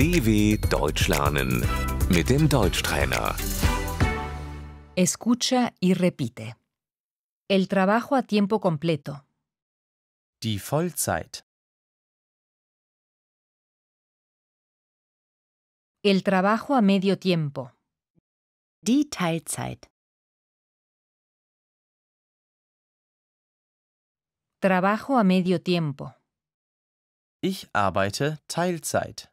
DW Deutsch lernen mit dem Deutschtrainer. Escucha y repite. El trabajo a tiempo completo. Die Vollzeit. El trabajo a medio tiempo. Die Teilzeit. Trabajo a medio tiempo. Ich arbeite Teilzeit.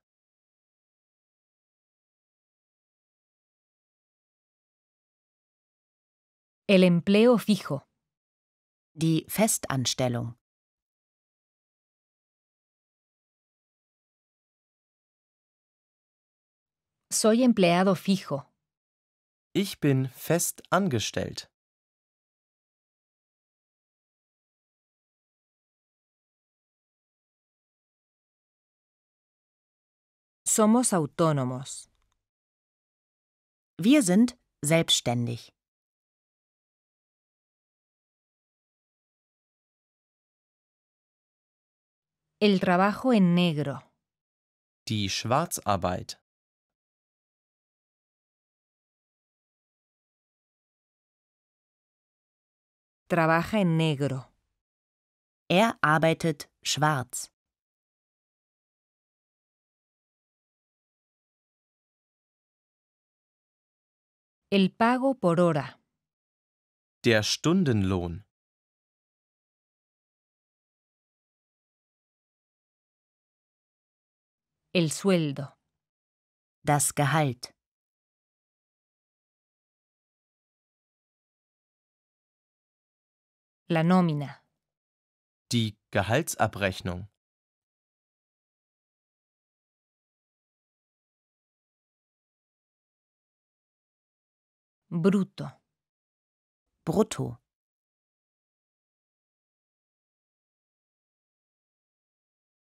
El empleo fijo. Die Festanstellung. Soy empleado fijo. Ich bin fest angestellt. Somos autónomos. Wir sind selbstständig. El trabajo en negro. Die Schwarzarbeit. Trabaja en negro. Er arbeitet schwarz. El pago por hora. Der Stundenlohn. El sueldo. Das Gehalt. La nómina. Die Gehaltsabrechnung. Brutto. Brutto.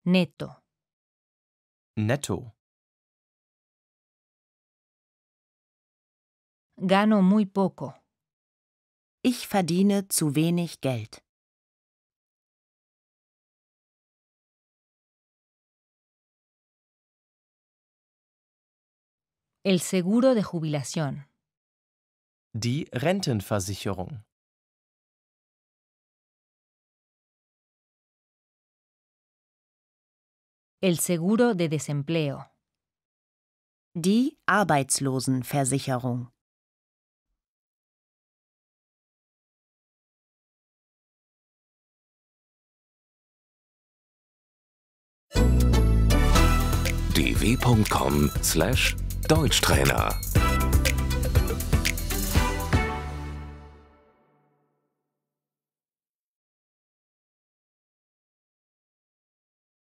Netto. Netto. Gano muy poco. Ich verdiene zu wenig Geld. El seguro de jubilación. Die Rentenversicherung. El seguro de desempleo. Die Arbeitslosenversicherung. dw.com/deutschtrainer